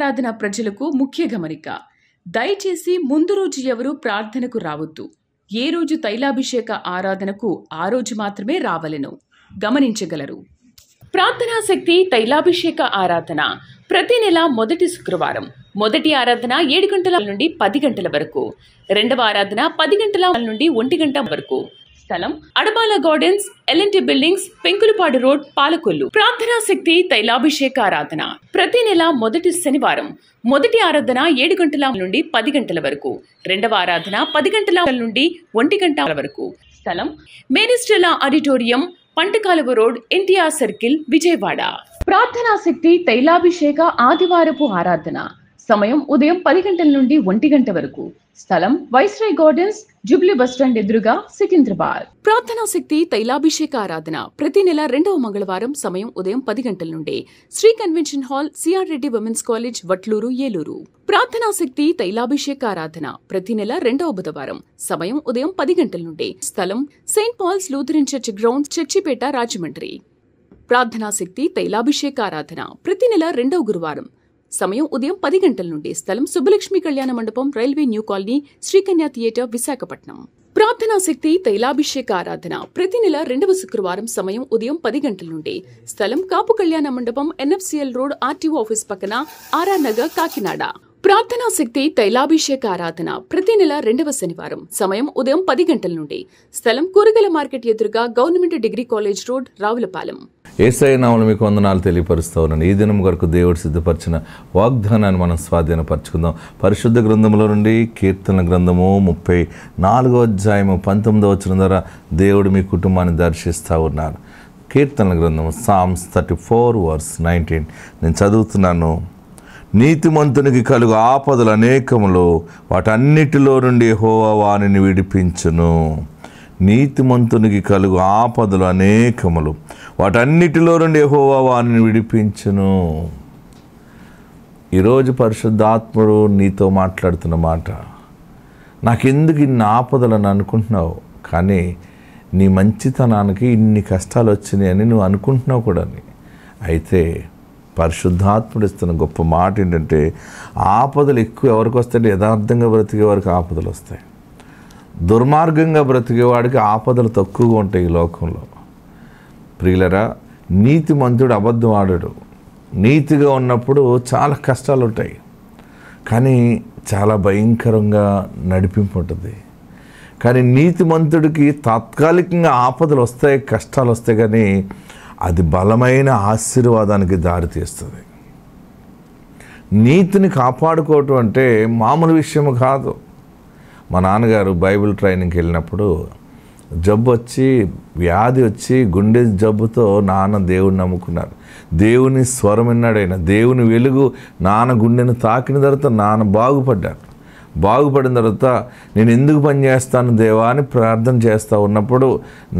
దైవారాధన ప్రజలకు ముఖ్య గమనిక దయచేసి ముందు రోజు ఎవరూ ప్రార్థనకు రావద్దు ఏ రోజు తైలాభిషేక ఆరాధనకు ఆ రోజు మాత్రమే రావలను గమనించగలరు ప్రార్థనా శక్తి తైలాభిషేక ఆరాధన ప్రతి నెల మొదటి శుక్రవారం మొదటి ఆరాధన ఏడు గంటల నుండి పది గంటల వరకు రెండవ ఆరాధన పది గంటల నుండి ఒంటి గంట వరకు స్థలం Adabala gardens LNT buildings Penkulapadu road Palakollu ప్రార్థనా శక్తి తైలాభిషేక ఆరాధన ప్రతి నెల మొదటి శనివారం మొదటి ఆరాధన ఏడు గంటల నుండి పది గంటల వరకు రెండవ ఆరాధన పది గంటల నుండి ఒంటి గంటల వరకు స్థలం Maris Stella auditorium Pantakaluva road NTR circle Vijayawada ప్రార్థనా శక్తి తైలాభిషేక ఆదివారపు ఆరాధన సమయం ఉదయం పది గంటల నుండి ఒంటి గంట వరకు స్థలం వైస్రాయ్ గార్డెన్స్ జూబ్లీ బస్టాండ్ ఎదురుగా సికింద్రాబాద్ ప్రార్థనా శక్తి తైలాభిషేక ఆరాధన ప్రతి నెల రెండవ మంగళవారం సమయం ఉదయం పది గంటల నుండి Shri convention hall CR Reddy women's college Vatluru Eluru ప్రార్థనా శక్తి తైలాభిషేక ఆరాధన ప్రతి నెల రెండవ బుధవారం సమయం ఉదయం పది గంటల నుండి స్థలం Saint Paul's Lutheran church ground Churchipeta Rajahmundry ప్రార్థనా శక్తి తైలాభిషేక ఆరాధన ప్రతి నెల రెండవ గురువారం సమయం ఉదయం పది గంటల నుండి స్థలం సుబ్బలక్ష్మి కళ్యాణ మండపం railway new colony Srikanya theatre Visakhapatnam ప్రార్థనా శక్తి తైలాభిషేక ఆరాధన ప్రతి నెల రెండవ శుక్రవారం సమయం ఉదయం పది గంటల నుండి స్థలం కాపు కళ్యాణ మండపం ఎన్ఎఫ్సిఎల్ రోడ్ ఆర్టీఓ ఆఫీస్ పక్కన ఆరా నగర్ కాకినాడ ప్రార్థనా శక్తి తైలాభిషేక ఆరాధన ప్రతి నెల రెండవ శనివారం సమయం ఉదయం పది గంటల నుండి స్థలం కూరగల మార్కెట్ ఎదురుగా government degree college road Ravulapalem ఏసఐ నామలు మీకు వందనాలు తెలియపరుస్తూ ఉన్నాను ఈ దినం వరకు దేవుడు సిద్ధపరిచిన వాగ్దానాన్ని మనం స్వాధీనపరచుకుందాం పరిశుద్ధ గ్రంథంలో నుండి కీర్తన గ్రంథము ముప్పై నాలుగో అధ్యాయము పంతొమ్మిదో వచ్చిన ద్వారా దేవుడు మీ కుటుంబాన్ని దర్శిస్తూ ఉన్నారు కీర్తన గ్రంథము Psalms thirty four verse nineteen నేను చదువుతున్నాను నీతిమంతునికి కలుగు ఆపదలు అనేకములు వాటన్నిటిలో నుండి హోవా వాణిని విడిపించును నీతిమంతునికి కలుగు ఆపదలు అనేకములు వాటన్నిటిలో నుండి హోవా వాణిని విడిపించును ఈరోజు పరిశుద్ధాత్ముడు నీతో మాట్లాడుతున్న మాట నాకెందుకు ఇన్ని ఆపదలు అని అనుకుంటున్నావు కానీ నీ మంచితనానికి ఇన్ని కష్టాలు వచ్చినాయి అని నువ్వు అనుకుంటున్నావు కూడా అయితే పరిశుద్ధాత్ముడు ఇస్తున్న గొప్ప మాట ఏంటంటే ఆపదలు ఎక్కువ ఎవరికి వస్తాయంటే యథార్థంగా బ్రతికే వారికి ఆపదలు వస్తాయి దుర్మార్గంగా బ్రతికేవాడికి ఆపదలు తక్కువగా ఉంటాయి ఈ లోకంలో ప్రియులరా నీతి మంతుడు అబద్ధం ఆడాడు నీతిగా ఉన్నప్పుడు చాలా కష్టాలు ఉంటాయి కానీ చాలా భయంకరంగా నడిపింపు ఉంటుంది కానీ నీతి మంతుడికి తాత్కాలికంగా ఆపదలు వస్తాయి కష్టాలు వస్తాయి కానీ అది బలమైన ఆశీర్వాదానికి దారితీస్తుంది నీతిని కాపాడుకోవటం అంటే మామూలు విషయం కాదు మా నాన్నగారు బైబిల్ ట్రైనింగ్కి వెళ్ళినప్పుడు జబ్బు వచ్చి వ్యాధి వచ్చి గుండె జబ్బుతో నాన్న దేవుడిని నమ్ముకున్నారు దేవుని స్వరం విన్నాడైనా దేవుని వెలుగు నాన్న గుండెను తాకిన తర్వాత నాన్న బాగుపడ్డారు బాగుపడిన తర్వాత నేను ఎందుకు పని చేస్తాను దేవా అని ప్రార్థన చేస్తూ ఉన్నప్పుడు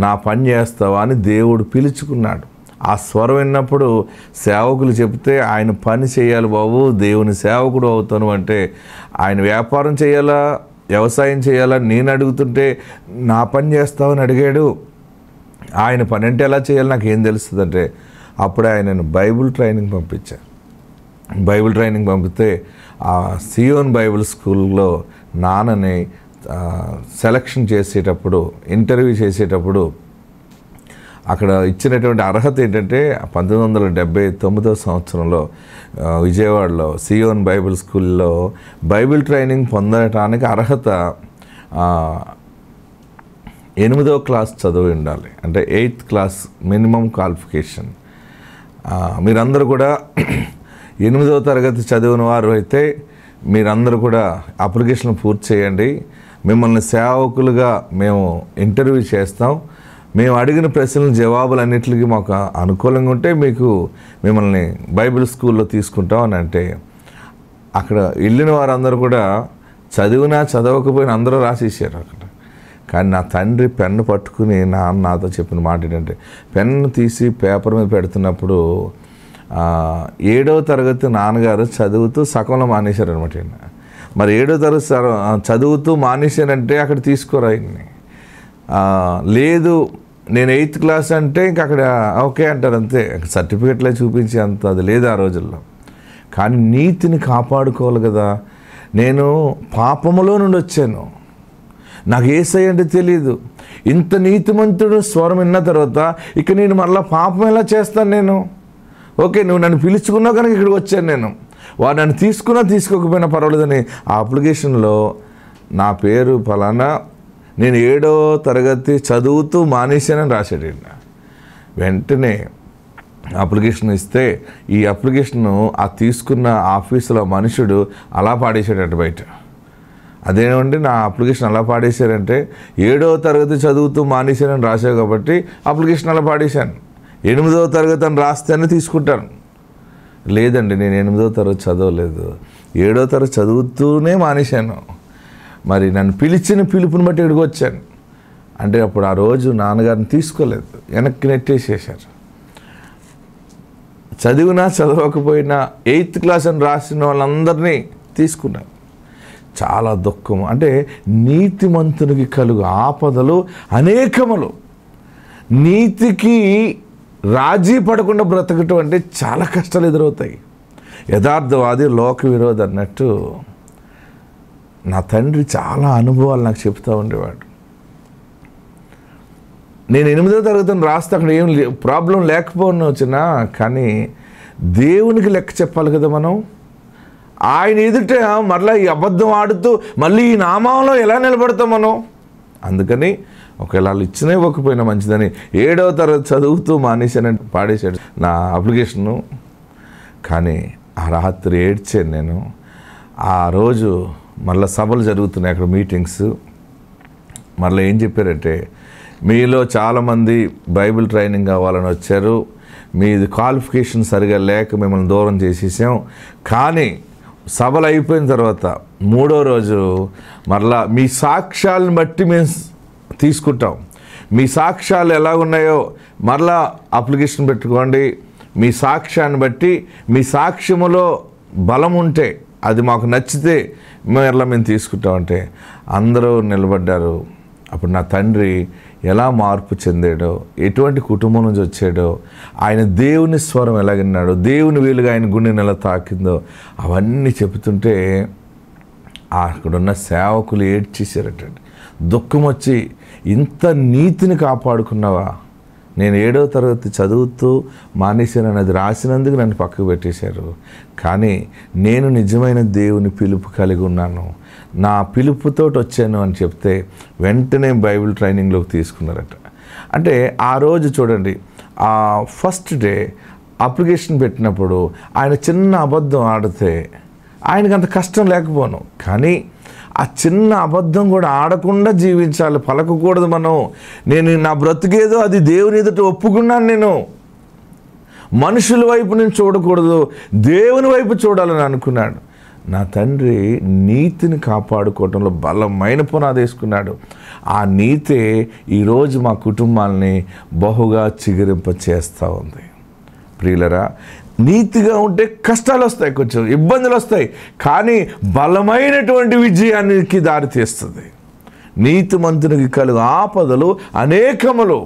నా పని చేస్తావా అని దేవుడు పిలుచుకున్నాడు ఆ స్వరం విన్నప్పుడు సేవకులు చెప్తే ఆయన పని చేయాలి బాబు దేవుని సేవకుడు అవుతాను అంటే ఆయన వ్యాపారం చేయాలా వ్యవసాయం చేయాలా నేను అడుగుతుంటే నా పని చేస్తావని అడిగాడు ఆయన పని అంటే ఎలా చేయాలి నాకు ఏం తెలుస్తుందంటే అప్పుడు ఆయనను బైబుల్ ట్రైనింగ్ పంపించారు బైబిల్ ట్రైనింగ్ పంపితే ఆ సియోన్ బైబిల్ స్కూల్లో నాన్నని సెలక్షన్ చేసేటప్పుడు ఇంటర్వ్యూ చేసేటప్పుడు అక్కడ ఇచ్చినటువంటి అర్హత ఏంటంటే పంతొమ్మిది వందల డెబ్బై తొమ్మిదో సంవత్సరంలో విజయవాడలో సియోన్ బైబిల్ స్కూల్లో బైబిల్ ట్రైనింగ్ పొందటానికి అర్హత ఎనిమిదో క్లాస్ చదివి ఉండాలి అంటే ఎయిత్ క్లాస్ మినిమం క్వాలిఫికేషన్ మీరందరూ కూడా ఎనిమిదవ తరగతి చదివిన వారు అయితే మీరందరూ కూడా అప్లికేషన్ పూర్తి చేయండి మిమ్మల్ని సేవకులుగా మేము ఇంటర్వ్యూ చేస్తాం మేము అడిగిన ప్రశ్నల జవాబులు అన్నింటికి మాకు అనుకూలంగా ఉంటే మీకు మిమ్మల్ని బైబిల్ స్కూల్లో తీసుకుంటాం అని అంటే అక్కడ వెళ్ళిన వారందరూ కూడా చదివినా చదవకపోయినా అందరూ రాసేసారు అక్కడ కానీ నా తండ్రి పెన్ను పట్టుకుని నాన్న నాతో చెప్పిన మాట ఏంటంటే పెన్ను తీసి పేపర్ మీద పెడుతున్నప్పుడు ఏడో తరగతి నాన్నగారు చదువుతూ సకలం మానేశారు అనమాట మరి ఏడో తరగతి చదువుతూ మానేశారంటే అక్కడ తీసుకోరు ఆయన్ని లేదు నేను ఎయిత్ క్లాస్ అంటే ఇంక అక్కడ ఓకే అంటారు అంతే సర్టిఫికెట్లే చూపించి అంత అది లేదు ఆ రోజుల్లో కానీ నీతిని కాపాడుకోవాలి కదా నేను పాపములో నుండి వచ్చాను నాకు ఏసై అంటే తెలియదు ఇంత నీతిమంతుడు స్వరం విన్న తర్వాత ఇక నేను మళ్ళీ పాపం ఎలా చేస్తాను నేను ఓకే నువ్వు నన్ను పిలుచుకున్నావు కనుక ఇక్కడికి వచ్చాను నేను వాడు నన్ను తీసుకున్నా తీసుకోకపోయినా పర్వాలేదని ఆ అప్లికేషన్లో నా పేరు ఫలానా నేను ఏడో తరగతి చదువుతూ మానేశానని రాశాడండి వెంటనే అప్లికేషన్ ఇస్తే ఈ అప్లికేషను ఆ తీసుకున్న ఆఫీసులో మనుషుడు అలా పాడేశాడట బయట అదేమంటే నా అప్లికేషన్ అలా పాడేశారంటే ఏడో తరగతి చదువుతూ మానేశానని రాశావు కాబట్టి అప్లికేషన్ అలా పాడేశాను ఎనిమిదవ తరగతి అని రాస్తేనే తీసుకుంటాను లేదండి నేను ఎనిమిదవ తరగతి చదవలేదు ఏడో తరగతి చదువుతూనే మానేశాను మరి నన్ను పిలిచిన పిలుపుని బట్టి ఇక్కడికి వచ్చాను అంటే అప్పుడు ఆ రోజు నాన్నగారిని తీసుకోలేదు వెనక్కి నెట్టేసేసారు చదివినా చదవకపోయినా ఎయిత్ క్లాస్ అని రాసిన వాళ్ళందరినీ తీసుకున్నారు చాలా దుఃఖం అంటే నీతిమంతునికి కలుగు ఆపదలు అనేకములు నీతికి రాజీ పడకుండా బ్రతకటం అంటే చాలా కష్టాలు ఎదురవుతాయి యథార్థవాది లోక విరోధి అన్నట్టు నా తండ్రి చాలా అనుభవాలు నాకు చెప్తూ ఉండేవాడు నేను ఎనిమిదో తరగతిని రాస్తే అక్కడ ఏం ప్రాబ్లం లేకపోయినా వచ్చినా కానీ దేవునికి లెక్క చెప్పాలి కదా మనం ఆయన ఎదుట మరలా ఈ అబద్ధం ఆడుతూ మళ్ళీ ఈ నామంలో ఎలా నిలబడతాం మనం అందుకని ఒకవేళ వాళ్ళు ఇచ్చినా ఇవ్వకపోయినా మంచిదని ఏడవ తరగతి చదువుతూ మానేశానని పాడేశాడు నా అప్లికేషను కానీ ఆ రాత్రి ఏడ్చాను నేను ఆ రోజు మళ్ళీ సభలు జరుగుతున్నాయి అక్కడ మీటింగ్స్ మళ్ళీ ఏం చెప్పారంటే మీలో చాలామంది బైబిల్ ట్రైనింగ్ కావాలని వచ్చారు మీది క్వాలిఫికేషన్ సరిగా లేక మిమ్మల్ని దూరం చేసేసాం కానీ సభలు అయిపోయిన తర్వాత మూడో రోజు మరలా మీ సాక్ష్యాలను బట్టి మేము తీసుకుంటాం మీ సాక్ష్యాలు ఎలా ఉన్నాయో మరలా అప్లికేషన్ పెట్టుకోండి మీ సాక్ష్యాన్ని బట్టి మీ సాక్ష్యములో బలం ఉంటే అది మాకు నచ్చితే మరలా మేము తీసుకుంటామంటే అందరూ నిలబడ్డారు అప్పుడు నా తండ్రి ఎలా మార్పు చెందాడో ఎటువంటి కుటుంబం నుంచి వచ్చాడో ఆయన దేవుని స్వరం ఎలాగిన్నాడో దేవుని వీలుగా ఆయన గుండెని ఎలా తాకిందో అవన్నీ చెబుతుంటే అక్కడున్న సేవకులు ఏడ్చేసారటండి దుఃఖం వచ్చి ఇంత నీతిని కాపాడుకున్నావా నేను ఏడవ తరగతి చదువుతూ మానేశాను అనేది రాసినందుకు నన్ను పక్కకు పెట్టేశారు కానీ నేను నిజమైన దేవుని పిలుపు కలిగి ఉన్నాను నా పిలుపుతో వచ్చాను అని చెప్తే వెంటనే బైబిల్ ట్రైనింగ్లోకి తీసుకున్నారట అంటే ఆ రోజు చూడండి ఆ ఫస్ట్ డే అప్లికేషన్ పెట్టినప్పుడు ఆయన చిన్న అబద్ధం ఆడితే ఆయనకు అంత కష్టం లేకపోను కానీ ఆ చిన్న అబద్ధం కూడా ఆడకుండా జీవించాలి పలకకూడదు మనం నేను నా బ్రతికేదో అది దేవుని ఎదుట ఒప్పుకున్నాను నేను మనుషుల వైపు నేను చూడకూడదు దేవుని వైపు చూడాలని అనుకున్నాడు నా తండ్రి నీతిని కాపాడుకోవడంలో బలమైన పునాది వేసుకున్నాడు ఆ నీతే ఈరోజు మా కుటుంబాలని బహుగా చిగురింప చేస్తూ ఉంది ప్రియులరా నీతిగా ఉంటే కష్టాలు వస్తాయి కొంచెం ఇబ్బందులు వస్తాయి కానీ బలమైనటువంటి విజయానికి దారితీస్తుంది నీతి మంతునికి కలుగు ఆపదలు అనేకములు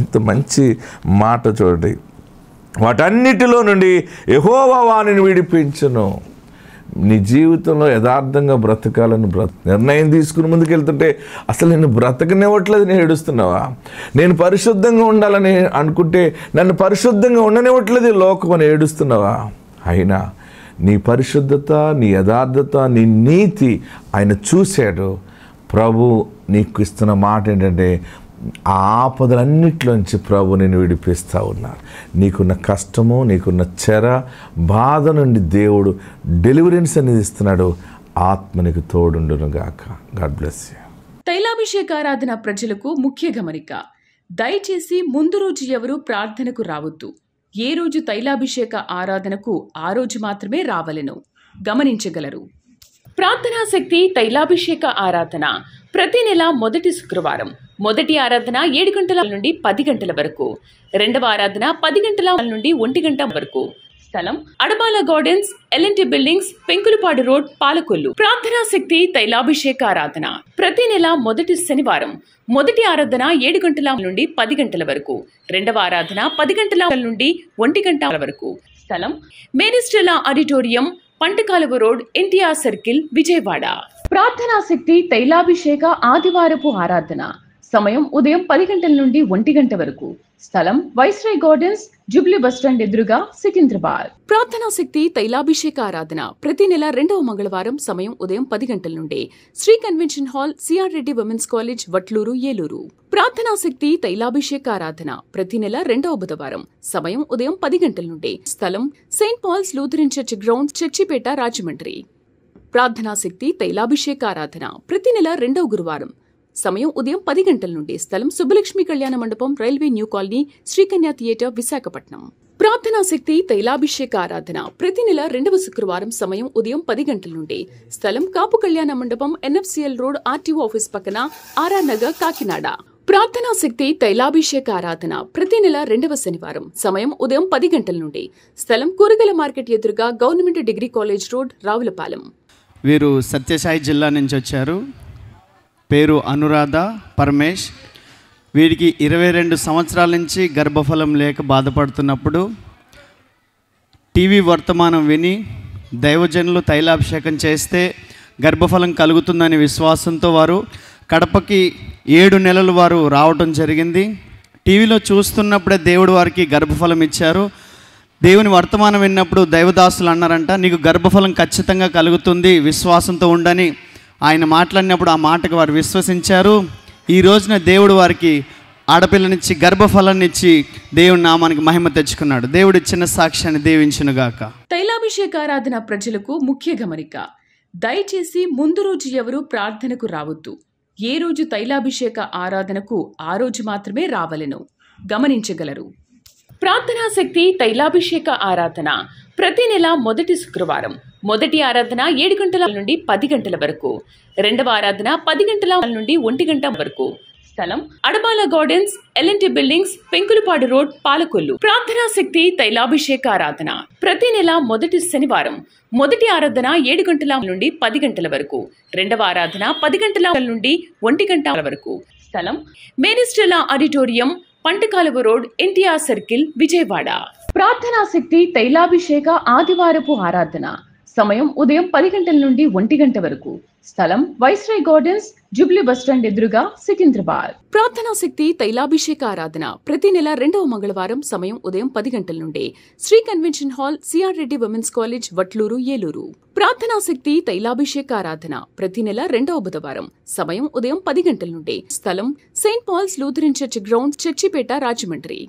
ఎంత మంచి మాట చూడండి వాటన్నిటిలో నుండి యహోవా వాణిని విడిపించను నీ జీవితంలో యథార్థంగా బ్రతకాలని బ్రత నిర్ణయం తీసుకుని ముందుకెళ్తుంటే అసలు నేను బ్రతకనివ్వట్లేదు నేను ఏడుస్తున్నావా నేను పరిశుద్ధంగా ఉండాలని అనుకుంటే నన్ను పరిశుద్ధంగా ఉండనివ్వట్లేదు లోకం అని ఏడుస్తున్నావా అయినా నీ పరిశుద్ధత నీ యథార్థత నీ నీతి ఆయన చూశాడు ప్రభు నీకు ఇస్తున్న మాట ఏంటంటే ఆపదలన్నిట్లోంచి ప్రభు నేను విడిపిస్తూ ఉన్నాను నీకున్న కష్టము నీకున్న చెర బాధ నుండి దేవుడు డెలివరెన్స్ అనేది ఇస్తున్నాడు ఆత్మనికి తోడుండును గాక గాడ్ బ్లెస్ తైలాభిషేక ఆరాధన ప్రజలకు ముఖ్య గమనిక దయచేసి ముందు రోజు ఎవరు ప్రార్థనకు రావద్దు ఏ రోజు తైలాభిషేక ఆరాధనకు ఆ రోజు మాత్రమే రావలను గమనించగలరు ప్రార్థనా శక్తి తైలాభిషేక ఆరాధన ప్రతి నెల మొదటి శుక్రవారం మొదటి ఆరాధన ఏడు గంటల నుండి పది గంటల వరకు రెండవ ఆరాధన పది గంటల నుండి ఒంటి గంట వరకు స్థలం Adabala gardens LNT buildings Penkulapadu road Palakollu ప్రార్థనా శక్తి తైలాభిషేక ఆరాధన ప్రతి నెల మొదటి శనివారం మొదటి ఆరాధన ఏడు గంటల నుండి పది గంటల వరకు రెండవ ఆరాధన పది గంటల నుండి ఒంటి గంట వరకు స్థలం Maris Stella auditorium Pantakaluva road NTR circle Vijayawada ప్రార్థనా శక్తి తైలాభిషేక ఆదివారపు ఆరాధన సమయం ఉదయం పది గంటల నుండి ఒంటి గంట వరకు స్థలం వైస్రాయ్ గార్డెన్స్ జూబ్లీ బస్టాండ్ ఎదురుగా సికింద్రాబాద్ ప్రార్థనా శక్తి తైలాభిషేక ఆరాధన ప్రతి నెల రెండవ మంగళవారం సమయం ఉదయం పది గంటల నుండి Shri convention hall CR Reddy women's college Vatluru Eluru ప్రార్థనా శక్తి తైలాభిషేక ఆరాధన ప్రతి నెల రెండవ బుధవారం సమయం ఉదయం పది గంటల నుండి స్థలం Saint Paul's Lutheran church ground Churchipeta Rajahmundry ప్రార్థనా శక్తి తైలాభిషేక ఆరాధన ప్రతి నెల రెండవ గురువారం సమయం ఉదయం పది గంటల నుండి స్థలం సుబ్బలక్ష్మి కళ్యాణ మండపం railway new colony Srikanya theatre Visakhapatnam ప్రార్థనా శక్తి తైలాభిషేక ఆరాధన ప్రతి నెల రెండవ శుక్రవారం సమయం ఉదయం పది గంటల నుండి స్థలం కాపు కళ్యాణ మండపం ఎన్ఎఫ్సిఎల్ రోడ్ ఆర్టీఓ ఆఫీస్ పక్కన ఆర్ఆర్ నగర్ కాకినాడ ప్రార్థనా శక్తి తైలాభిషేక ఆరాధన ప్రతి నెల రెండవ శనివారం సమయం ఉదయం పది గంటల నుండి స్థలం కూరగల మార్కెట్ ఎదురుగా government degree college road Ravulapalem వీరు సత్యసాయి జిల్లా నుంచి వచ్చారు పేరు అనురాధ పరమేష్ వీడికి ఇరవై రెండు సంవత్సరాల నుంచి గర్భఫలం లేక బాధపడుతున్నప్పుడు టీవీ వర్తమానం విని దైవజనులు తైలాభిషేకం చేస్తే గర్భఫలం కలుగుతుందనే విశ్వాసంతో వారు కడపకి ఏడు నెలలు వారు రావటం జరిగింది టీవీలో చూస్తున్నప్పుడే దేవుడు వారికి గర్భఫలం ఇచ్చారు దేవుని వర్తమానం విన్నప్పుడు దైవదాసులు అన్నారంట నీకు గర్భఫలం ఖచ్చితంగా కలుగుతుంది విశ్వాసంతో ఉండని ఆయన మాట్లాడినప్పుడు ఆ మాటకు వారు విశ్వసించారు ఈ రోజున దేవుడు వారికి ఆడపిల్లనిచ్చి గర్భఫలాన్నిచ్చి దేవుడి నామానికి మహిమ తెచ్చుకున్నాడు దేవుడు ఇచ్చిన సాక్ష్యాన్ని తైలాభిషేక ఆరాధన ప్రజలకు ముఖ్య గమనిక దయచేసి ముందు రోజు ఎవరు ప్రార్థనకు రావద్దు ఏ రోజు తైలాభిషేక ఆరాధనకు ఆ రోజు మాత్రమే రావలను గమనించగలరు ప్రార్థనా శక్తి తైలాభిషేక ఆరాధన ప్రతి నెల మొదటి శుక్రవారం మొదటి ఆరాధన ఏడు గంటల నుండి పది గంటల వరకు రెండవ ఆరాధన పది గంటల నుండి ఒంటి గంట వరకు స్థలం Adabala gardens LNT buildings Penkulapadu road Palakollu ప్రార్థనా శక్తి తైలాభిషేక ఆరాధన ప్రతి నెల మొదటి శనివారం మొదటి ఆరాధన ఏడు గంటల నుండి పది గంటల వరకు రెండవ ఆరాధన పది గంటల నుండి ఒంటి గంటల వరకు స్థలం Maris Stella auditorium Pantakaluva road NTR circle Vijayawada ప్రార్థనా శక్తి తైలాభిషేక ఆదివారపు ఆరాధన సమయం ఉదయం పది గంటల నుండి ఒంటి గంట వరకు స్థలం వైస్రాయ్ గార్డెన్స్ జూబ్లీ బస్టాండ్ ఎదురుగా సికింద్రాబాద్ ప్రార్థనా శక్తి తైలాభిషేక ఆరాధన ప్రతి నెల రెండవ మంగళవారం సమయం ఉదయం పది గంటల నుండి Shri convention hall CR Reddy women's college Vatluru Eluru ప్రార్థనా శక్తి తైలాభిషేక ఆరాధన ప్రతి నెల రెండవ బుధవారం సమయం ఉదయం పది గంటల నుండి స్థలం Saint Paul's Lutheran church ground Churchipeta Rajahmundry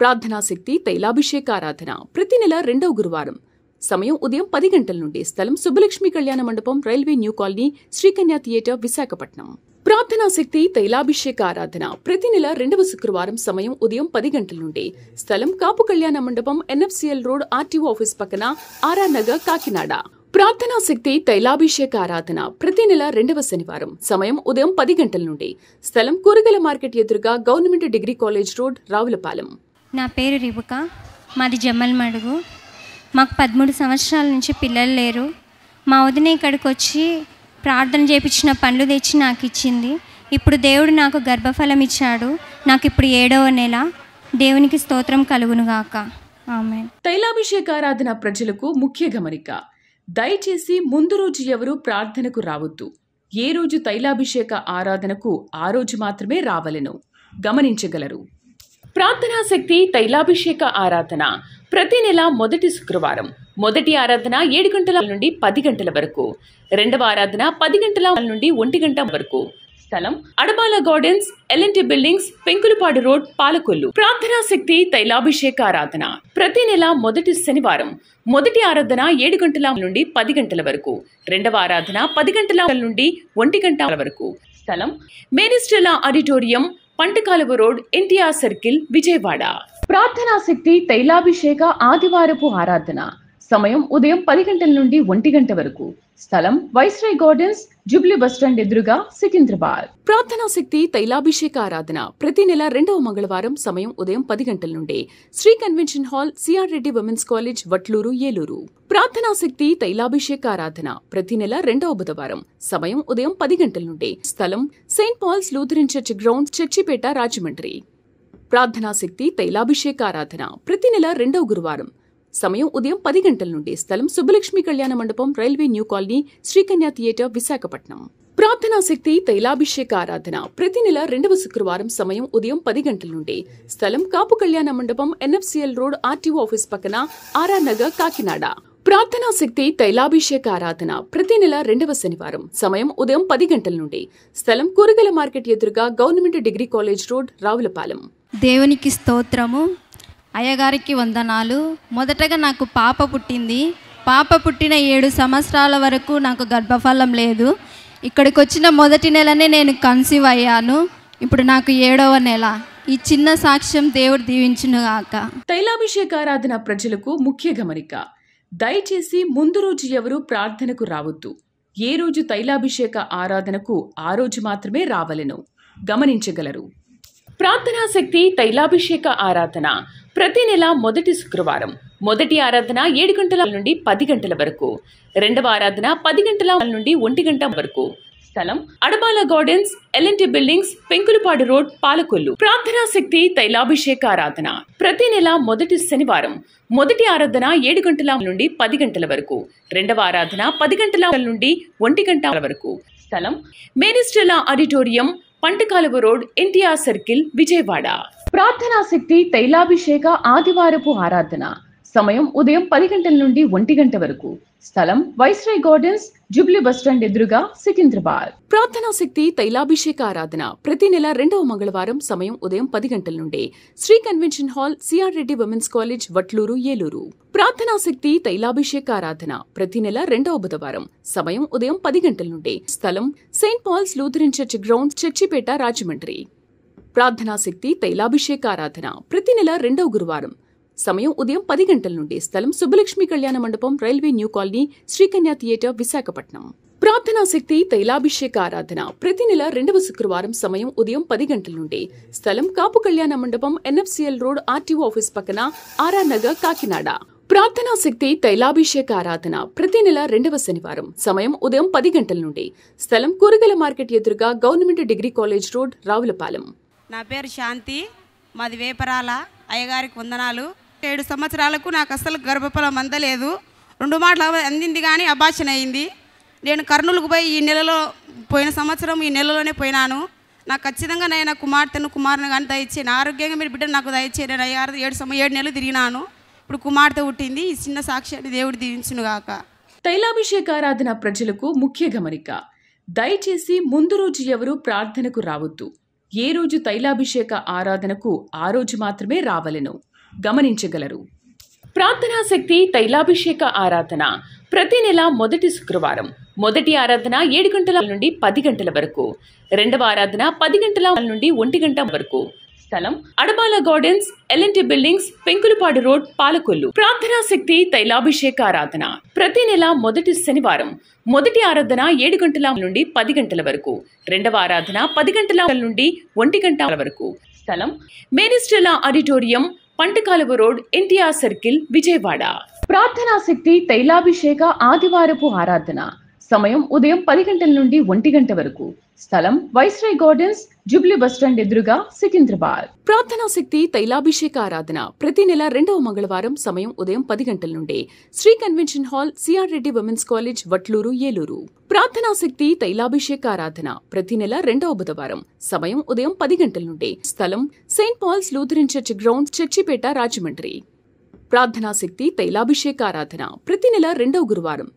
ప్రార్థనా శక్తి తైలాభిషేక ఆరాధన ప్రతి నెల రెండవ గురువారం సమయం ఉదయం పది గంటల నుండి స్థలం సుబ్బలక్ష్మి కళ్యాణ మండపం railway new colony Srikanya theatre Visakhapatnam ప్రార్థనా శక్తి తైలాభిషేక ఆరాధన ప్రతి నెల రెండవ శుక్రవారం సమయం ఉదయం పది గంటల నుండి స్థలం కాపు కళ్యాణ మండపం ఎన్ఎఫ్సిఎల్ రోడ్ ఆర్టీఓ ఆఫీస్ పక్కన ఆర్ఆర్ నగర్ కాకినాడ ప్రార్థనా శక్తి తైలాభిషేక ఆరాధన ప్రతి నెల రెండవ శనివారం సమయం ఉదయం పది గంటల నుండి స్థలం కూరగల మార్కెట్ ఎదురుగా government degree college road Ravulapalem నా పేరు రిబుక మాది జమ్మల్ మడుగు మాకు పదమూడు సంవత్సరాల నుంచి పిల్లలు లేరు మా వదిన ఇక్కడికి వచ్చి ప్రార్థన చేపించిన పండ్లు తెచ్చి నాకు ఇచ్చింది ఇప్పుడు దేవుడు నాకు గర్భఫలం ఇచ్చాడు నాకు ఇప్పుడు ఏడవ నెల దేవునికి స్తోత్రం కలుగునుగాక ఆమె తైలాభిషేకారాధన ప్రజలకు ముఖ్య గమనిక దయచేసి ముందు రోజు ఎవరు ప్రార్థనకు రావద్దు ఏ రోజు తైలాభిషేక ఆరాధనకు ఆ రోజు మాత్రమే రావలను గమనించగలరు ప్రార్థనా శక్తి తైలాభిషేక ఆరాధన ప్రతి నెల మొదటి శుక్రవారం మొదటి ఆరాధన ఏడు గంటల నుండి పది గంటల వరకు రెండవ ఆరాధన పది గంటల నుండి ఒంటి గంట వరకు స్థలం Adabala gardens LNT buildings Penkulapadu road Palakollu ప్రార్థనా శక్తి తైలాభిషేక ఆరాధన ప్రతి నెల మొదటి శనివారం మొదటి ఆరాధన ఏడు గంటల నుండి పది గంటల వరకు రెండవ ఆరాధన పది గంటల నుండి ఒంటి గంట వరకు స్థలం Maris Stella auditorium Pantakaluva road NTR circle Vijayawada ప్రార్థనా శక్తి తైలాభిషేక ఆదివారపు ఆరాధన సమయం ఉదయం పది గంటల నుండి ఒంటి గంట వరకు స్థలం వైస్రాయ్ గార్డెన్స్ జూబ్లీ బస్టాండ్ ఎదురుగా సికింద్రాబాద్ ప్రార్థనా శక్తి తైలాభిషేక ఆరాధన ప్రతి నెల రెండవ మంగళవారం సమయం ఉదయం పది గంటల నుండి Shri convention hall CR Reddy women's college Vatluru Eluru ప్రార్థనా శక్తి తైలాభిషేక ఆరాధన ప్రతి నెల రెండవ బుధవారం సమయం ఉదయం పది గంటల నుండి స్థలం Saint Paul's Lutheran church ground Churchipeta Rajahmundry ప్రార్థనా శక్తి తైలాభిషేక ఆరాధన ప్రతి నెల రెండవ గురువారం సమయం ఉదయం పది గంటల నుండి స్థలం సుబ్బలక్ష్మి కళ్యాణ మండపం railway new colony Srikanya theatre Visakhapatnam ప్రార్థనా శక్తి తైలాభిషేక ఆరాధన ప్రతి నెల రెండవ శుక్రవారం సమయం ఉదయం పది గంటల నుండి స్థలం కాపు కళ్యాణ మండపం ఎన్ఎఫ్సిఎల్ రోడ్ ఆర్టీఓ ఆఫీస్ పక్కన ఆర్ఆర్ నగర్ కాకినాడ ప్రార్థనా శక్తి తైలాభిషేక ఆరాధన ప్రతి నెల రెండవ శనివారం సమయం ఉదయం పది గంటల నుండి స్థలం కూరగల మార్కెట్ ఎదురుగా government degree college road Ravulapalem దేవునికి స్తోత్రము అయ్యగారికి వందనాలు మొదటగా నాకు పాప పుట్టింది పాప పుట్టిన ఏడు సంవత్సరాల వరకు నాకు గర్భఫలం లేదు ఇక్కడికి వచ్చిన మొదటి నెలనే నేను కన్సీవ్ అయ్యాను ఇప్పుడు నాకు ఏడవ నెల ఈ చిన్న సాక్ష్యం దేవుడు తైలాభిషేక ఆరాధన ప్రజలకు ముఖ్య గమనిక దయచేసి ముందు రోజు ఎవరు ప్రార్థనకు రావద్దు ఏ రోజు తైలాభిషేక ఆరాధనకు ఆ రోజు మాత్రమే రావలను గమనించగలరు ప్రార్థనా శక్తి తైలాభిషేక ఆరాధన ప్రతి నెల మొదటి శుక్రవారం మొదటి ఆరాధన ఏడు గంటల నుండి పది గంటల వరకు రెండవ ఆరాధన పది గంటల నుండి ఒంటి గంట వరకు స్థలం Adabala gardens LNT buildings Penkulapadu road Palakollu ప్రార్థనా శక్తి తైలాభిషేక ఆరాధన ప్రతి నెల మొదటి శనివారం మొదటి ఆరాధన ఏడు గంటల నుండి పది గంటల వరకు రెండవ ఆరాధన పది గంటల నుండి ఒంటి గంట వరకు స్థలం Maris Stella auditorium Pantakaluva road NTR circle Vijayawada ప్రార్థనా శక్తి తైలాభిషేక ఆదివారపు ఆరాధన సమయం ఉదయం పది గంటల నుండి ఒంటి గంట వరకు స్థలం వైస్రాయ్ గార్డెన్స్ జూబ్లీ బస్టాండ్ ఎదురుగా సికింద్రాబాద్ ప్రార్థనా శక్తి తైలాభిషేక ఆరాధన ప్రతి నెల రెండవ మంగళవారం సమయం ఉదయం పది గంటల నుండి Shri convention hall CR Reddy women's college Vatluru Eluru ప్రార్థనా శక్తి తైలాభిషేక ఆరాధన ప్రతి నెల రెండవ బుధవారం సమయం ఉదయం పది గంటల నుండి స్థలం Saint Paul's Lutheran church ground Churchipeta Rajahmundry ప్రార్థనా శక్తి తైలాభిషేక ఆరాధన ప్రతి నెల రెండవ గురువారం సమయం ఉదయం పది గంటల నుండి స్థలం సుబ్బలక్ష్మి కళ్యాణ మండపం railway new colony Srikanya theatre Visakhapatnam ప్రార్థనా శక్తి తైలాభిషేక ఆరాధన ప్రతి నెల రెండవ శుక్రవారం సమయం ఉదయం పది గంటల నుండి స్థలం కాపు కళ్యాణ మండపం ఎన్ఎఫ్సిఎల్ రోడ్ ఆర్టీఓ ఆఫీస్ పక్కన ఆర్ఆర్ నగర్ కాకినాడ ప్రార్థనా శక్తి తైలాభిషేక ఆరాధన ప్రతి నెల రెండవ శనివారం సమయం ఉదయం పది గంటల నుండి స్థలం కూరగల మార్కెట్ ఎదురుగా government degree college road Ravulapalem నా పేరు శాంతి మాది వేపరాల అయ్యగారికి వందనాలు ఏడు సంవత్సరాలకు నాకు అసలు గర్భఫలం అందలేదు రెండు మాటలు అందింది కానీ అభాషణ అయింది నేను కర్నూలుకు పోయి ఈ నెలలో పోయిన సంవత్సరం ఈ నెలలోనే పోయినాను నాకు ఖచ్చితంగా నేను కుమార్తెను కుమారుని కానీ నా ఆరోగ్యంగా మీరు బిడ్డను నాకు దయచే నేను అయ్యారు ఏడు సమయం ఏడు నెలలు తిరిగినాను ఇప్పుడు కుమార్తె పుట్టింది ఈ చిన్న సాక్షి దేవుడు తైలాభిషేక ఆరాధన ప్రజలకు ముఖ్య గమనిక దయచేసి ముందు రోజు ఎవరు ప్రార్థనకు రావద్దు ఏ రోజు తైలాభిషేక ఆరాధనకు ఆ రోజు మాత్రమే రావలను గమనించగలరు ప్రార్థనా శక్తి తైలాభిషేక ఆరాధన ప్రతి నెల మొదటి శుక్రవారం మొదటి ఆరాధన ఏడు గంటల నుండి పది గంటల వరకు రెండవ ఆరాధన పది గంటల నుండి ఒంటి గంట వరకు స్థలం Adabala gardens LNT buildings Penkulapadu road Palakollu ప్రార్థనా శక్తి తైలాభిషేక ఆరాధన ప్రతి నెల మొదటి శనివారం మొదటి ఆరాధన ఏడు గంటల నుండి పది గంటల వరకు రెండవ ఆరాధన పది గంటల నుండి ఒంటి గంట వరకు స్థలం Maris Stella auditorium Pantakaluva road NTR circle Vijayawada ప్రార్థనా శక్తి తైలాభిషేక ఆదివారపు ఆరాధన సమయం ఉదయం పది గంటల నుండి ఒంటి గంట వరకు స్థలం వైస్రాయ్ గార్డెన్స్ జూబ్లీ బస్టాండ్ ఎదురుగా సికింద్రాబాద్ ప్రార్థనా శక్తి తైలాభిషేక ఆరాధన ప్రతి నెల రెండవ మంగళవారం సమయం ఉదయం పది గంటల నుండి Shri convention hall CR Reddy women's college Vatluru Eluru ప్రార్థనా శక్తి తైలాభిషేక ఆరాధన ప్రతి నెల రెండవ బుధవారం సమయం ఉదయం పది గంటల నుండి స్థలం Saint Paul's Lutheran church ground Churchipeta Rajahmundry ప్రార్థనా శక్తి తైలాభిషేక ఆరాధన ప్రతి నెల రెండవ గురువారం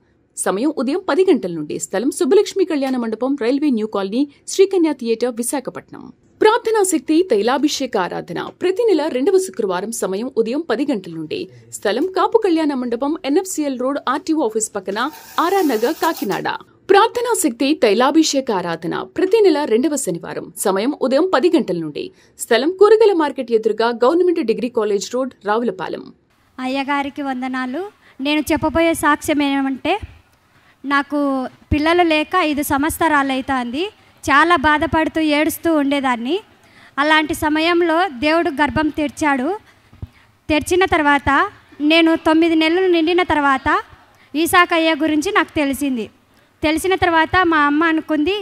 సమయం ఉదయం పది గంటల నుండి స్థలం సుబ్బలక్ష్మి కళ్యాణ మండపం railway new colony Srikanya theatre Visakhapatnam ప్రార్థనా శక్తి తైలాభిషేక ఆరాధన ప్రతి నెల రెండవ శుక్రవారం సమయం ఉదయం పది గంటల నుండి స్థలం కాపు కళ్యాణ మండపం ఎన్ఎఫ్సిఎల్ రోడ్ ఆర్టీఓ ఆఫీస్ పక్కన ఆర్ఆర్ నగర్ కాకినాడ ప్రార్థనా శక్తి తైలాభిషేక ఆరాధన ప్రతి నెల రెండవ శనివారం సమయం ఉదయం పది గంటల నుండి స్థలం కూరగల మార్కెట్ ఎదురుగా government degree college road Ravulapalem అయ్యగారికి వందనాలు నేను చెప్పబోయే సాక్ష్యం ఏమంటే నాకు పిల్లలు లేక ఐదు సంవత్సరాలు అవుతుంది చాలా బాధపడుతూ ఏడుస్తూ ఉండేదాన్ని అలాంటి సమయంలో దేవుడు గర్భం తెరిచాడు తెరిచిన తర్వాత నేను తొమ్మిది నెలలు నిండిన తర్వాత ఈసాక్ అయ్య గురించి నాకు తెలిసింది తెలిసిన తర్వాత మా అమ్మ అనుకుంది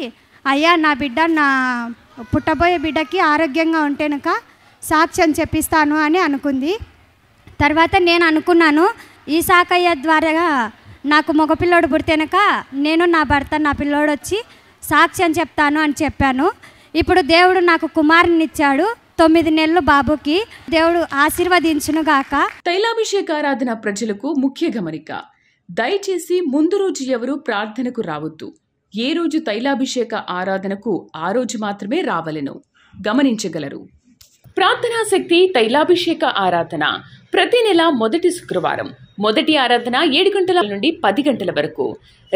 అయ్యా నా బిడ్డ నా పుట్టబోయే బిడ్డకి ఆరోగ్యంగా ఉంటేనక సాక్ష్యం చెప్పిస్తాను అని అనుకుంది తర్వాత నేను అనుకున్నాను ఈ సాకయ్య ద్వారా నాకు మగపిల్లోడు పుడితేనక నేను నా భర్త నా పిల్లోడు వచ్చి సాక్ష్యం చెప్తాను అని చెప్పాను ఇప్పుడు దేవుడు నాకు కుమారుని ఇచ్చాడు తొమ్మిది నెలలు బాబుకి దేవుడు ఆశీర్వదించును గాక తైలాభిషేకారాధన ప్రజలకు ముఖ్య గమనిక దయచేసి ముందు రోజు ఎవరు ప్రార్థనకు రావద్దు ఏ రోజు తైలాభిషేక ఆరాధనకు ఆ రోజు మాత్రమే రావలను గమనించగలరు ప్రార్థనా శక్తి తైలాభిషేక ఆరాధన ప్రతి నెల మొదటి శుక్రవారం మొదటి ఆరాధన ఏడు గంటల నుండి పది గంటల వరకు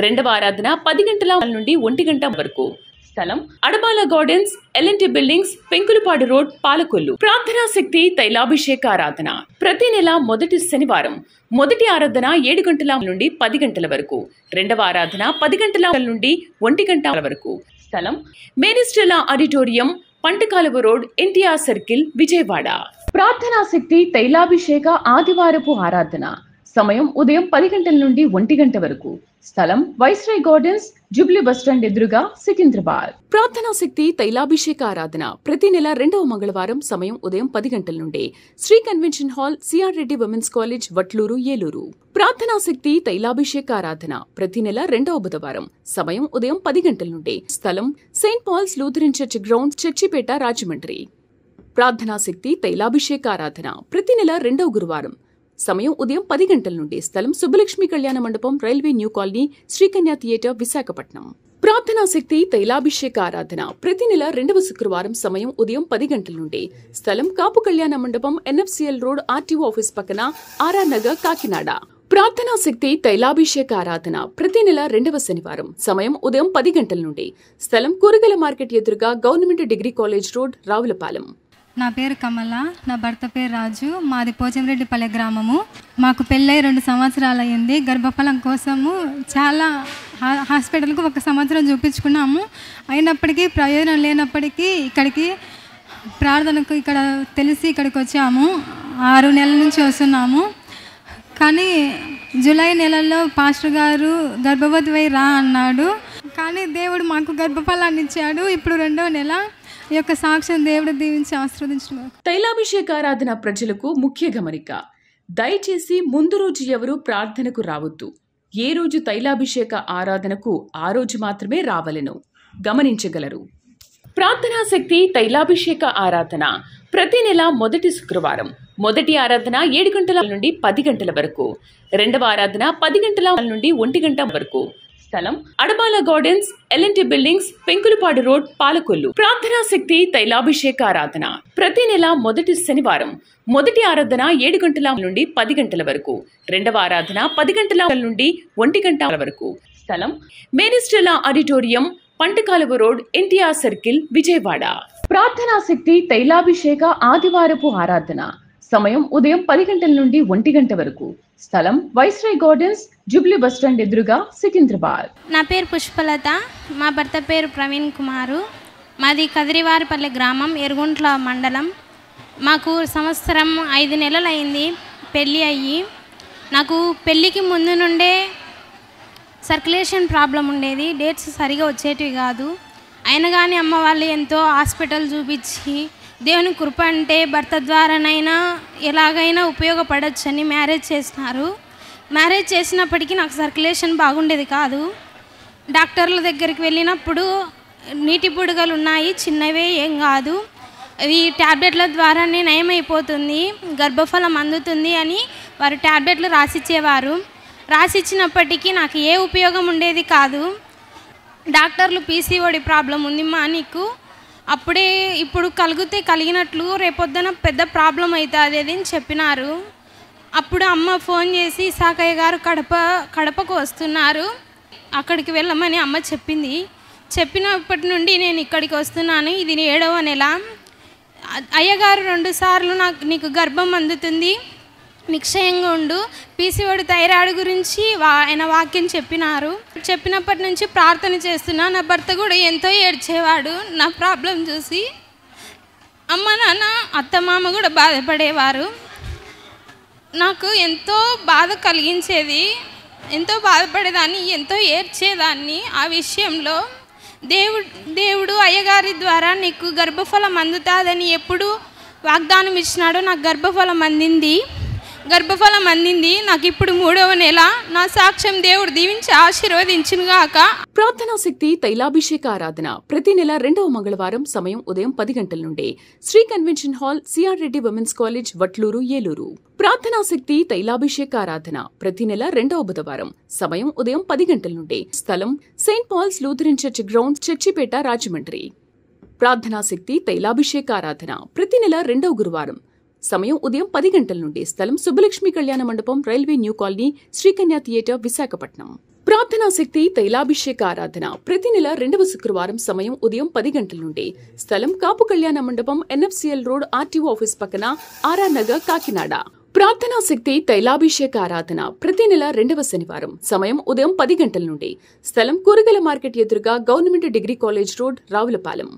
రెండవ ఆరాధన పది గంటల నుండి ఒంటి గంట వరకు స్థలం Adabala gardens LNT buildings Penkulapadu road Palakollu ప్రార్థనా శక్తి తైలాభిషేక ఆరాధన ప్రతి నెల మొదటి శనివారం మొదటి ఆరాధన ఏడు గంటల నుండి పది గంటల వరకు రెండవ ఆరాధన పది గంటల నుండి ఒంటి గంట వరకు స్థలం Maris Stella auditorium Pantakaluva road NTR circle Vijayawada ప్రార్థనా శక్తి తైలాభిషేక ఆదివారపు ఆరాధన సమయం ఉదయం పది గంటల నుండి ఒంటి గంట వరకు స్థలం వైస్రాయ్ గార్డెన్స్ జూబ్లీ బస్టాండ్ ఎదురుగా సికింద్రాబాద్ ప్రార్థనా శక్తి తైలాభిషేక ఆరాధన ప్రతి నెల రెండవ మంగళవారం సమయం ఉదయం పది గంటల నుండి Shri convention hall CR Reddy women's college Vatluru Eluru ప్రార్థనా శక్తి తైలాభిషేక ఆరాధన ప్రతి నెల రెండవ బుధవారం సమయం ఉదయం పది గంటల నుండి స్థలం Saint Paul's Lutheran church ground Churchipeta Rajahmundry ప్రార్థనా శక్తి తైలాభిషేక ఆరాధన ప్రతి నెల రెండవ గురువారం సమయం ఉదయం పది గంటల నుండి స్థలం సుబ్బలక్ష్మి కళ్యాణ మండపం railway new colony Srikanya theatre Visakhapatnam ప్రార్థనా శక్తి తైలాభిషేక ఆరాధన ప్రతి నెల రెండవ శుక్రవారం సమయం ఉదయం పది గంటల నుండి స్థలం కాపు కళ్యాణ మండపం ఎన్ఎఫ్సిఎల్ రోడ్ ఆర్టీఓ ఆఫీస్ పక్కన ఆర్ఆర్ నగర్ కాకినాడ ప్రార్థనా శక్తి తైలాభిషేక ఆరాధన ప్రతి నెల రెండవ శనివారం సమయం ఉదయం పది గంటల నుండి స్థలం కూరగల మార్కెట్ ఎదురుగా government degree college road Ravulapalem నా పేరు కమల నా భర్త పేరు రాజు మాది పోచంరెడ్డిపల్లె గ్రామము మాకు పెళ్ళై రెండు సంవత్సరాలు అయింది గర్భఫలం కోసము చాలా హాస్పిటల్కు ఒక సంవత్సరం చూపించుకున్నాము అయినప్పటికీ ప్రయోజనం లేనప్పటికీ ఇక్కడికి ప్రార్థనకు ఇక్కడ తెలిసి ఇక్కడికి వచ్చాము ఆరు నెలల నుంచి వస్తున్నాము కానీ జూలై నెలలో పాస్టర్ గారు గర్భవతి వై రా అన్నాడు కానీ దేవుడు మాకు గర్భఫలాన్ని ఇచ్చాడు ఇప్పుడు రెండో నెల ఈ యొక్క సాక్ష్యం దేవుడు దీవించి ఆశ్రవదించిన తైలాభిషేక ఆరాధన ప్రజలకు ముఖ్య గమనిక దయచేసి ముందు రోజు ఎవరు ప్రార్థనకు రావద్దు ఏ రోజు తైలాభిషేక ఆరాధనకు ఆ రోజు మాత్రమే రావలను గమనించగలరు ప్రార్థనా శక్తి తైలాభిషేక ఆరాధన ప్రతి నెల మొదటి శుక్రవారం మొదటి ఆరాధన ఏడు గంటల నుండి పది గంటల వరకు రెండవ ఆరాధన పది గంటల నుండి ఒంటి గంట వరకు స్థలం Adabala gardens LNT buildings Penkulapadu road Palakollu ప్రార్థనా శక్తి తైలాభిషేక ఆరాధన ప్రతి నెల మొదటి శనివారం మొదటి ఆరాధన ఏడు గంటల నుండి పది గంటల వరకు రెండవ ఆరాధన పది గంటల నుండి ఒంటి గంటల వరకు స్థలం Maris Stella auditorium Pantakaluva road NTR circle Vijayawada ప్రార్థనా శక్తి తైలాభిషేక ఆదివారపు ఆరాధన సమయం ఉదయం పది గంటల నుండి ఒంటి గంట వరకు స్థలం వైస్రాయ్ గార్డెన్స్ జూబ్లీ బస్టాండ్ ఎదురుగా సికింద్రాబాద్ నా పేరు పుష్పలత మా భర్త పేరు ప్రవీణ్ కుమారు మాది కదిరివారిపల్లి గ్రామం ఎరుగుంట్ల మండలం మాకు సంవత్సరం ఐదు నెలలు అయింది పెళ్ళి అయ్యి నాకు పెళ్ళికి ముందు నుండే సర్క్యులేషన్ ప్రాబ్లం ఉండేది డేట్స్ సరిగా వచ్చేటివి కాదు అయినా కానీ అమ్మ వాళ్ళు ఎంతో హాస్పిటల్ చూపించి దేవుని కృప అంటే భర్త ద్వారానైనా ఎలాగైనా అని మ్యారేజ్ చేస్తున్నారు మ్యారేజ్ చేసినప్పటికీ నాకు సర్క్యులేషన్ బాగుండేది కాదు డాక్టర్ల దగ్గరికి వెళ్ళినప్పుడు నీటి బుడగలు ఉన్నాయి చిన్నవే ఏం కాదు ఈ ట్యాబ్లెట్ల ద్వారానే నయమైపోతుంది గర్భఫలం అందుతుంది అని వారు ట్యాబ్లెట్లు రాసిచ్చేవారు రాసిచ్చినప్పటికీ నాకు ఏ ఉపయోగం ఉండేది కాదు డాక్టర్లు పీసీఓడి ప్రాబ్లం ఉంది మా నీకు అప్పుడే ఇప్పుడు కలిగితే కలిగినట్లు రేపొద్దున పెద్ద ప్రాబ్లం అవుతుంది అది అని చెప్పినారు అప్పుడు అమ్మ ఫోన్ చేసి సాకయ్య గారు కడప కడపకు వస్తున్నారు అక్కడికి వెళ్ళమని అమ్మ చెప్పింది చెప్పినప్పటి నుండి నేను ఇక్కడికి వస్తున్నాను ఇది ఏడవ నెల అయ్యగారు రెండుసార్లు నాకు నీకు గర్భం అందుతుంది నిక్షయంగా ఉండు పీసీఓడి థైరాయిడ్ గురించి వా ఆయన వాక్యం చెప్పినారు చెప్పినప్పటి నుంచి ప్రార్థన చేస్తున్నా నా భర్త కూడా ఎంతో ఏడ్చేవాడు నా ప్రాబ్లం చూసి అమ్మ నాన్న అత్తమామ కూడా బాధపడేవారు నాకు ఎంతో బాధ కలిగించేది ఎంతో బాధపడేదాన్ని ఎంతో ఏడ్చేదాన్ని ఆ విషయంలో దేవుడు దేవుడు అయ్యగారి ద్వారా నీకు గర్భఫలం అందుతాదని ఎప్పుడు వాగ్దానం ఇచ్చినాడో నాకు గర్భఫలం అందింది గర్భఫలం అందింది నాకు ఇప్పుడు మూడవ నెల నా సాక్ష్యం దేవుడు దీవించి ఆశీర్వదించునుగాక ప్రార్థనా శక్తి తైలాభిషేక ఆరాధన ప్రతి నెల రెండవ మంగళవారం సమయం ఉదయం పది గంటల నుండి Shri convention hall CR Reddy women's college Vatluru Eluru ప్రార్థనా శక్తి తైలాభిషేక ఆరాధన ప్రతి నెల రెండవ బుధవారం సమయం ఉదయం పది గంటల నుండి స్థలం Saint Paul's Lutheran church ground Churchipeta Rajahmundry ప్రార్థనా శక్తి తైలాభిషేక ఆరాధన ప్రతి నెల రెండవ గురువారం సమయం ఉదయం పది గంటల నుండి స్థలం సుబ్బలక్ష్మి కళ్యాణ మండపం railway new colony Srikanya theatre Visakhapatnam ప్రార్థనా శక్తి తైలాభిషేక ఆరాధన ప్రతి నెల రెండవ శుక్రవారం సమయం ఉదయం పది గంటల నుండి స్థలం కాపు కళ్యాణ మండపం ఎన్ఎఫ్సిఎల్ రోడ్ ఆర్టీఓ ఆఫీస్ పక్కన ఆర్ఆర్ నగర్ కాకినాడ ప్రార్థనా శక్తి తైలాభిషేక ఆరాధన ప్రతి నెల రెండవ శనివారం సమయం ఉదయం పది గంటల నుండి స్థలం కూరగల మార్కెట్ ఎదురుగా government degree college road Ravulapalem